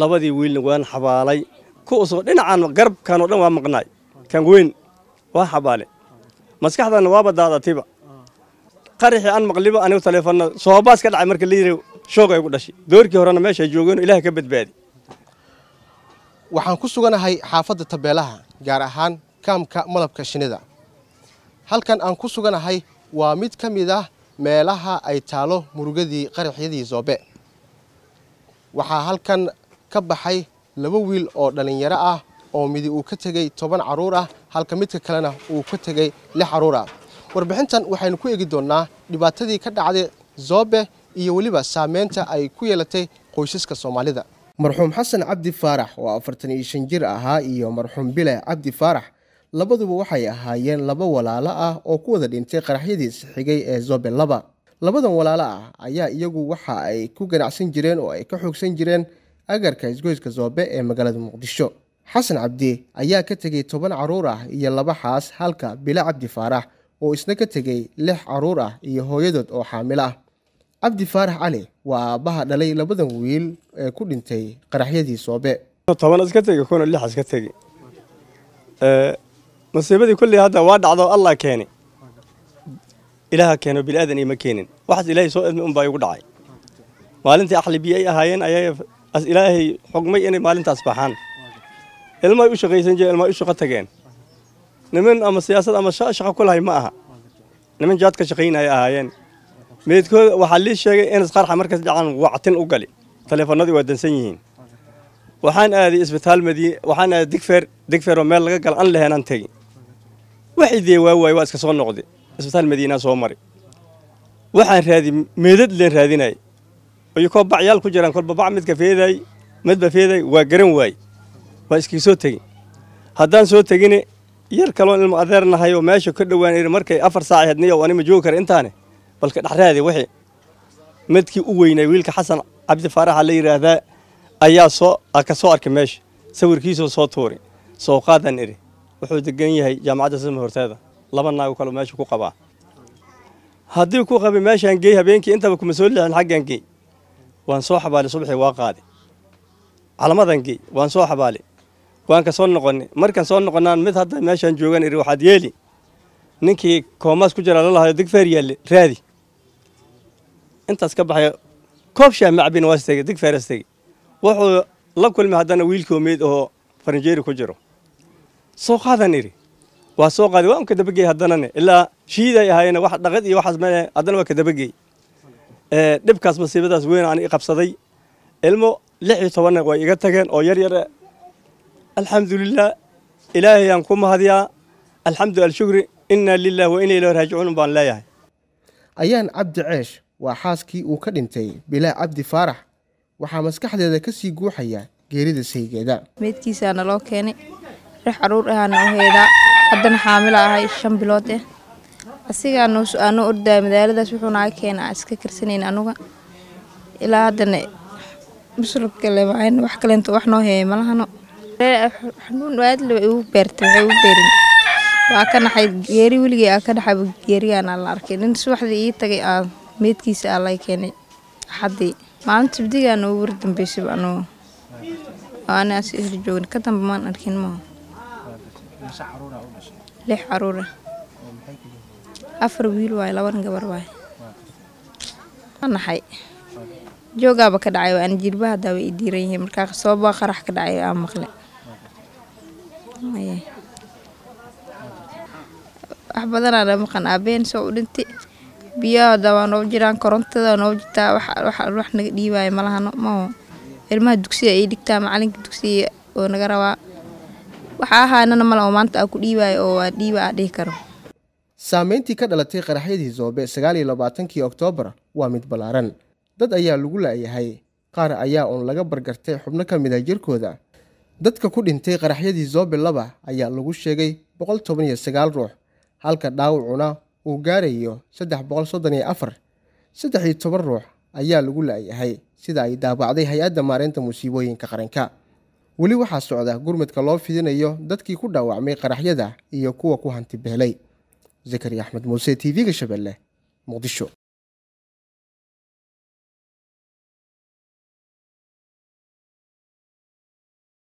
labadii wiilna waan xabaalay ku usoo dhinacaan garabkanoo dhan waa maqnaay kan weyn waa xabaale maskaxdana waaba daadatayba qaraxii aan maqliba anigu taleefanna soobaas ka dhacay marka la yiri ay gu dhashay doorkii horena meeshay joogeen ilaah ka badbaadi waxaan ku suganahay xaafadda tabeelaha gaar ahaan kaamka malabka shinnida halkan aan ku suganahay waa mid ka mid ah meelaha ay taalo murugadii qaraxyadii zoobe waxaa halkan ka baxay laba wiil oo dhallinyaro ah oo midi uu ka tegey toban caruur ah halka midka kalena uu ka tegey lix carruur ah warbixintan waxaynu ku egi doonaa dhibaatadii ka dhacday zoobe iyo weliba saameynta ay ku yeelatay qoysaska soomaalida marxuum xasan cabdi faarax oo afartan iyo shan jir ahaa iyo marxuum bile cabdi faarax labaduba waxay ahaayeen laba walaalo ah oo ku wada dhintay qaraxyadiisa xigay ee zoobe laba labadan walaalo ah ayaa iyagu waxa ay ku ganacsan jireen oo ay ka xoogsan jireen agarka isgoyska zoobe ee magaalada muqdisho xasan cabdi ayaa ka tegay toban caruur ah iyo laba xaas halka bila cabdi faarax oo isna ka tegay lix caruur ah iyo hooyadood oo xaamilo ah cabdi faarax cali waa aabbaha dhalay labadan wiil ee ku dhintay qaraxyadii soobe tobanaska tegi hadda waa dhacdo allah keeni ilaaha keeno bili aadan ima keenin waxaas ilaahay soo idmi unbaa igu dhacay maalintii axli biyay ahaayeen ayaa as ilaahay xugmay inay maalintaas baxaan ilmaay u shaqaysan jireen ilmaay u shaqo tageen niman ama siyaasad ama shaqo ku lahay ma aha niman jaadka ka shaqaynaya ahaayeen meydkooda waxaa lii sheegay in isqarxa markaas dhacaan wactin u gali taleefanadii waa dansan yihiin waxaan aaday isbitaal madiin waxaan aaday digfeer digfeer oo meel laga gal an leheenaan tegin waxay dee waa waaye waa iska soo noqday isbitaal madiinaa soo mari waxaan raadi meedad leen raadinaya oyakoo bacyaal ku jiraan kolba bac midka feeday midba feeday waa garan waaye waa iskii soo tegin haddaan soo tegine yar kaloon ilma adeer nahay oo meesha ka dhowaan markay afar saac hadniyo ani ma joogi kara intaane balka dhexraadi wixii midkii u weynay wiilka xasan cabdi faaraxa la yidhaahdaa ayaa soo ka soo arkay meesha sawirkiisoo soo tuuri soo qaadan idhi wuxuu degan yahay jaamacadda sisma horteeda laba naago kaloo meesha ku qabaa haddii ku qaba meeshaan geey habeenkii intaba kuma soo leexin xaggaan geey waan soo xabaali subaxii waa qaadi calamadan gey waan soo xabaali waan ka soo noqonnay markaan soo noqonnaan mid hadda meeshaan joogan iri waxaad yeeli ninkii koomaas ku jira lalahayo digfeer yaalle raadi intaas ka baxay koob shaah macbin waa istege digfeer istege wuxuu la kulmay haddana wiilkii umeyd oo faranjeeri ku jiro soo qaadan iri waa soo qaadi waan kadabagey haddanane ilaa shiiday ahayena wax dhaqad iyo waxaas male haddana waa kadabagey Eh, dhibkaas masiibadaas weyn aan i qabsaday ilmo lix iyo tobanna way iga tageen oo yar yara alxamdulilah ilaahay aan ku mahadyaa alxamdu alshukri inaa lilah wa ina ilaahi raajicuun baan leeyahay ayaan cabdi ceesh waa xaaskii uu ka dhintay bilaa cabdi faarax waxaa maskaxdeeda ka sii guuxaya geerida saygeeda meydkiisaa naloo keenay rex carruur ahaana u heedaa haddana xaamila ahay shan bilood ah asiga aanu ordaa madaaladaas wuxuunaga keena iska karsanayn anuga ilaa haddana musulkale wax wax noo heeya malahano xanuun aad laba igu beertay waxay igu beerin waa ka naxay geeri weligay aa ka dhaxayba geerigaana la arkay nin subaxdii ii tagay aa meedkiisa aa laga keenay axaddii maalinta sabdigaana ugu wardambeysayba anugu oo isla joogin ka dambe maan arkin maaha lix caruura afar wiil waayo laban gabar waayo naxay joogaaba ka dhacay aan jirbaha hadaa way i diiran yihiin markaa sababa qarax ka dhacay aan maqle wax badanaa la maqan aabeen soo u biyaha hadaa waa jiraan korontada noogu jirtaa wax naga dhiibaayo malahano maho ilmaha dugsiga ay dhigtaa macalinka dugsiga oo naga rabaa waxa ahaanana mala oo maanta aa ku dhiibaayo oo waa dhiiba aa dhihi karo saameyntii ka dhalatay qaraxyadii zoobe sagaal iyo labaatankii oktoobar waa mid ballaaran dad ayaa lagu la'yahay qaar ayaa uun laga bargartay xubno ka mid a ah jirkooda dadka ku dhintay qaraxyadii zoobe laba ayaa lagu sheegay boqol toban iyo sagaal ruux halka dhaawacuna uu gaarayo saddex boqol soddon iyo afar saddex iyo toban ruux ayaa lagu la'yahay sida ay daabacday hay-adda maareynta musiibooyinka qaranka weli waxaa socda gurmadka loo fidinayo dadkii ku dhaawacmay qaraxyada iyo kuwa ku hanti beelay zakariya axmed muuse tv-ga shabeelle muqdisho